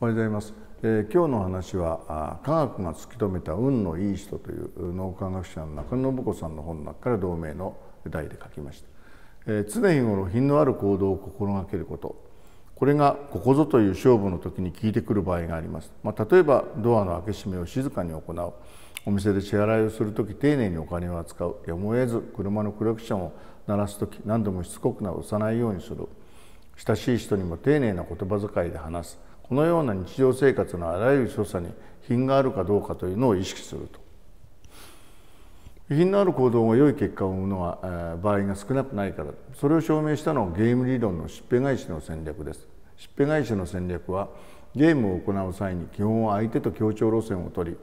おはようございます、えー、今日の話は科学が突き止めた運のいい人という脳科学者の中野信子さんの本の中から同名の題で書きました、えー、常日頃品のある行動を心がけることこれがここぞという勝負の時に効いてくる場合があります、まあ、例えばドアの開け閉めを静かに行うお店で支払いをする時丁寧にお金を扱うやむを得ず車のクラクションを鳴らす時何度もしつこくな押さないようにする親しい人にも丁寧な言葉遣いで話すこのような日常生活のあらゆる所作に品があるかどうかというのを意識すると品のある行動が良い結果を生むのは場合が少なくないからそれを証明したのがゲーム理論のしっぺ返しの戦略ですしっぺ返しの戦略はゲームを行う際に基本は相手と協調路線を取り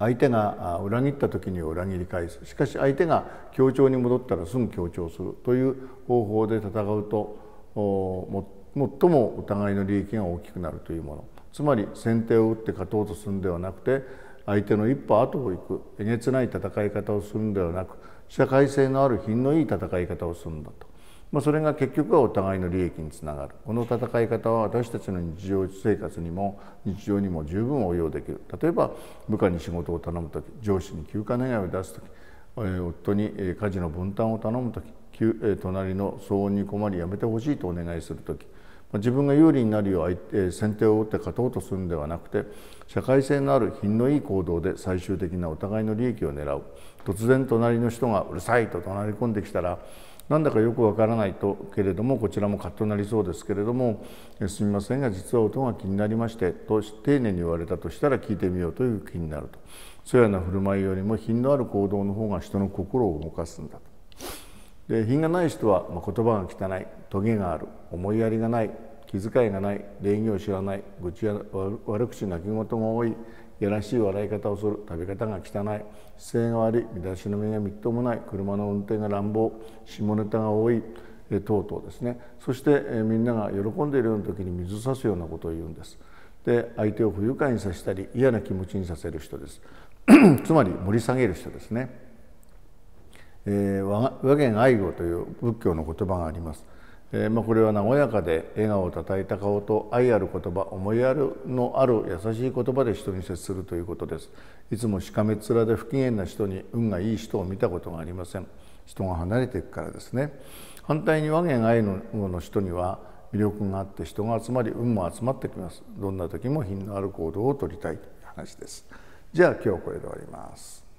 相手が裏切った時に裏切り返すしかし相手が協調に戻ったらすぐ協調するという方法で戦うと最もお互いの利益が大きくなるというものつまり先手を打って勝とうとするんではなくて相手の一歩後を行くえげつない戦い方をするんではなく社会性のある品のいい戦い方をするんだと、まあ、それが結局はお互いの利益につながるこの戦い方は私たちの日常生活にも日常にも十分応用できる例えば部下に仕事を頼む時上司に休暇願いを出す時夫に家事の分担を頼む時隣の騒音に困りやめてほしいとお願いする時自分が有利になるよう先手を打って勝とうとするのではなくて社会性のある品のいい行動で最終的なお互いの利益を狙う突然隣の人が「うるさい!」と怒鳴り込んできたらなんだかよくわからないとけれどもこちらもカッとなりそうですけれども「すみませんが実は音が気になりまして」と丁寧に言われたとしたら聞いてみようという気になるとそやな振る舞いよりも品のある行動の方が人の心を動かすんだと。で品がない人は、まあ、言葉が汚いトゲがある思いやりがない気遣いがない礼儀を知らない愚痴や悪口泣き言が多いやらしい笑い方をする食べ方が汚い姿勢が悪い身だしのみがみっともない車の運転が乱暴下ネタが多いえ等々ですねそしてえみんなが喜んでいるような時に水差すようなことを言うんですで相手を不愉快にさせたり嫌な気持ちにさせる人です つまり盛り下げる人ですねえー、和言愛語という仏教の言葉があります。えーまあ、これは和やかで笑顔をたたいた顔と愛ある言葉思いやるのある優しい言葉で人に接するということですいつもしかめっ面で不機嫌な人に運がいい人を見たことがありません人が離れていくからですね反対に和言愛のの人には魅力があって人が集まり運も集まってきますどんな時も品のある行動をとりたいという話ですじゃあ今日これで終わります